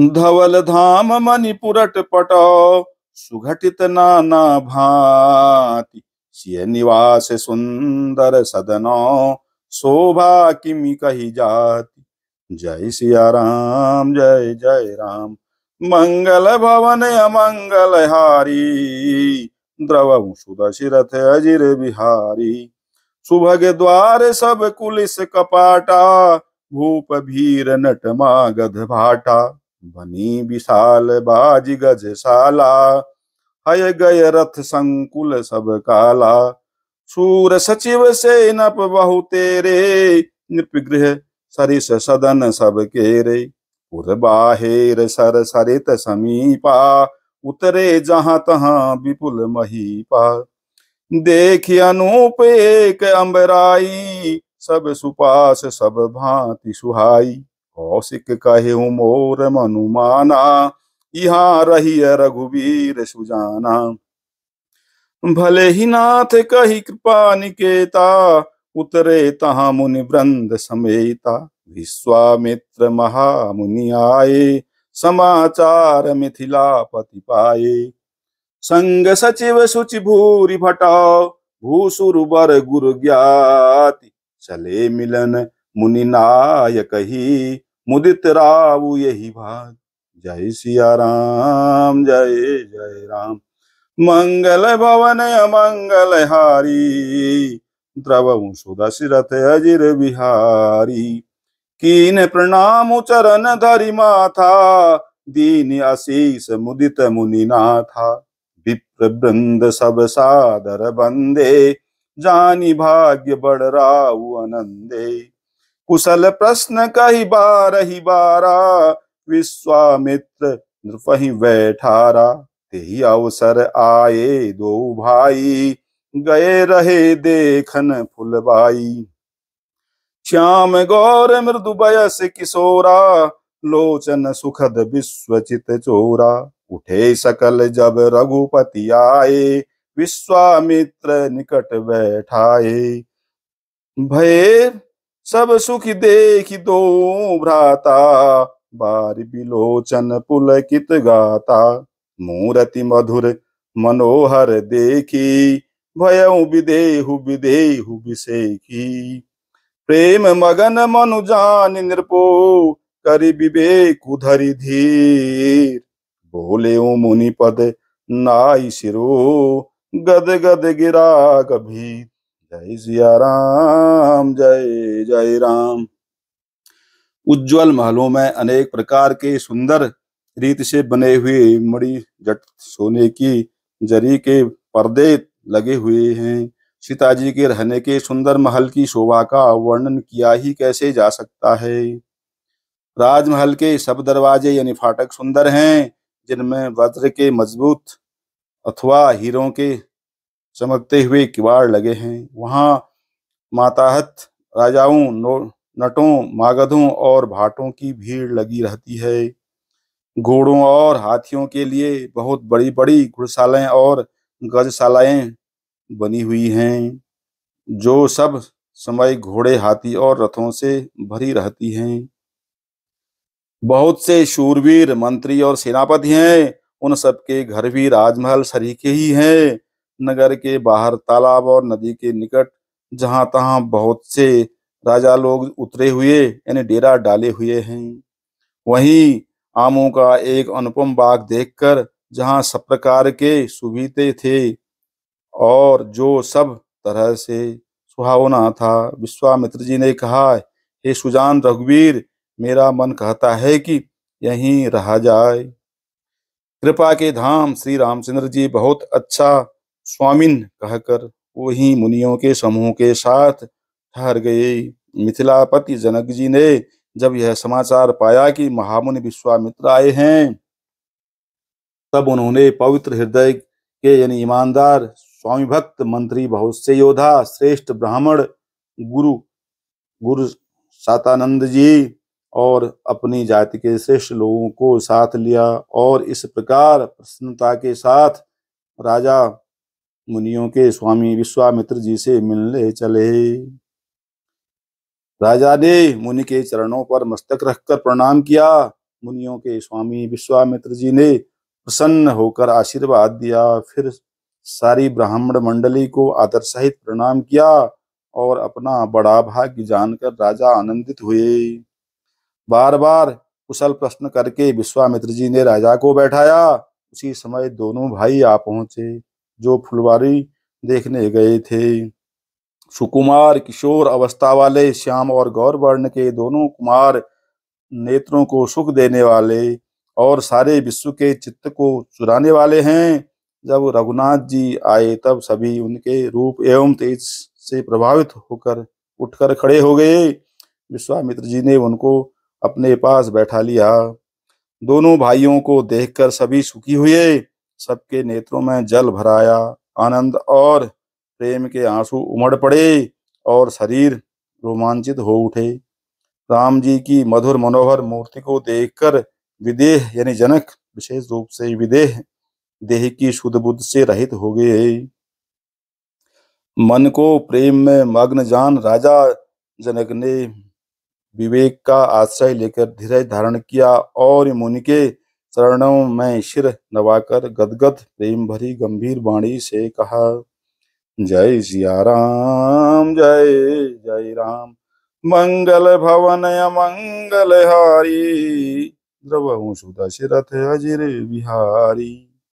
धवल धाम मणिपुरट पट सुघटित नाना भाति सिय निवास सुंदर सदनो शोभा किमि कही जाति जय सिया राम जय जय राम मंगल भवन अमंगल हारी द्रव सुदशिरथ अजिर बिहारी सुभग द्वार सब कुलिस कपाटा भूप भीर नट मागध भाटा बनी विशाल बाज गजशाला हय गय रथ संकुल सब काला सूर सचिव से नप बहु तेरे नृप गृह सरिस सदन सब के उर बाहेर सर सरित समीपा उतरे जहां तहां विपुल महीपा देख अनूप एक अम्बराई सब सुपास सब भांति सुहाई कौशिक कहे मोर मनुमाना यहाँ रही रघुवीर सुजाना भले ही नाथ कही कृपा निकेता उतरे तहा मुनि वृंद समेता विश्वामित्र महा मुनि आए समाचार मिथिला पति पाए संग सचिव सुचि भूरि भटा भूसुर बर गुरु ज्ञाति चले मिलन मुनि नायक ही मुदित राउ यही भाग जय सिया राम जय जय राम मंगल भवन अमंगल हारी द्रवऊ सुदशरथ अजिर बिहारी कीन प्रणाम चरण धरि माथा दीन आशीष मुदित मुनि नाथा विप्र वृंद सब सादर बंदे जानी भाग्य बड़ राउ अनंदे कुशल प्रश्न कही बार ही बारा विश्वामित्र नृपही बैठारा ते अवसर आए दो भाई गए रहे देखन फुलबाई श्याम गौर मृदु बयस किशोरा लोचन सुखद विश्वचित चोरा उठे सकल जब रघुपति आए विश्वामित्र निकट बैठाए भय सब सुख देख दो तो भ्राता बार बिलोचन पुलकित गाता मूरति मधुर मनोहर देखी भय विदेहु विदेहु विषेखी प्रेम मगन मनु जान निरपो करी विवेक उधरी धीर बोले ओ मुनि पद नाई सिरो गद गद गिरा गभीर जय जिया राम जय जय राम उज्जवल महलों में अनेक प्रकार के सुंदर रीत से बने हुए मड़ी जट सोने की जरी के पर्दे लगे हुए हैं सीताजी के रहने के सुंदर महल की शोभा का वर्णन किया ही कैसे जा सकता है राजमहल के सब दरवाजे यानी फाटक सुंदर हैं जिनमें वज्र के मजबूत अथवा हीरों के चमकते हुए किवाड़ लगे हैं वहाँ माताहत राजाओं नटों मागधों और भाटों की भीड़ लगी रहती है घोड़ों और हाथियों के लिए बहुत बड़ी बड़ी घुड़शालाएं और गजशालाएं बनी हुई हैं जो सब समय घोड़े हाथी और रथों से भरी रहती हैं बहुत से शूरवीर मंत्री और सेनापति हैं उन सबके घर भी राजमहल शरीके ही हैं नगर के बाहर तालाब और नदी के निकट जहां तहां बहुत से राजा लोग उतरे हुए यानी डेरा डाले हुए हैं वहीं आमों का एक अनुपम बाग देखकर जहां सब प्रकार के सुबीते थे और जो सब तरह से सुहावना था विश्वामित्र जी ने कहा हे सुजान रघुवीर मेरा मन कहता है कि यहीं रहा जाए कृपा के धाम श्री रामचंद्र जी बहुत अच्छा स्वामिन कहकर वही मुनियों के समूह के साथ ठहर गए मिथिलापति जनक जी ने जब यह समाचार पाया कि महामुनि विश्वामित्र आए हैं तब उन्होंने पवित्र हृदय के यानी ईमानदार स्वामी भक्त मंत्री बहुत से योद्धा श्रेष्ठ ब्राह्मण गुरु गुरु सातानंद जी और अपनी जाति के श्रेष्ठ लोगों को साथ लिया और इस प्रकार प्रसन्नता के साथ राजा मुनियों के स्वामी विश्वामित्र जी से मिलने चले राजा ने मुनि के चरणों पर मस्तक रखकर प्रणाम किया मुनियों के स्वामी विश्वामित्र जी ने प्रसन्न होकर आशीर्वाद दिया फिर सारी ब्राह्मण मंडली को आदर सहित प्रणाम किया और अपना बड़ा भाग्य जानकर राजा आनंदित हुए बार बार कुशल प्रश्न करके विश्वामित्र जी ने राजा को बैठाया उसी समय दोनों भाई आ पहुंचे जो फुलवारी देखने गए थे सुकुमार किशोर अवस्था वाले श्याम और गौरवर्ण के दोनों कुमार नेत्रों को सुख देने वाले और सारे विश्व के चित्त को चुराने वाले हैं जब रघुनाथ जी आए तब सभी उनके रूप एवं तेज से प्रभावित होकर उठकर खड़े हो गए विश्वामित्र जी ने उनको अपने पास बैठा लिया दोनों भाइयों को देखकर सभी सुखी हुए सबके नेत्रों में जल भराया आनंद और प्रेम के आंसू उमड़ पड़े और शरीर रोमांचित हो उठे राम जी की मधुर मनोहर मूर्ति को देखकर विदेह यानी जनक विशेष रूप से विदेह देह की शुद्ध बुद्ध से रहित हो गए मन को प्रेम में मग्न जान राजा जनक ने विवेक का आश्रय लेकर धीरज धारण किया और मुनि के चरणों में शिर नवाकर गदगद प्रेम भरी गंभीर वाणी से कहा जय सिया राम जय जय राम मंगल भवन मंगल हारी द्रवहु सुदशरथ अजिर बिहारी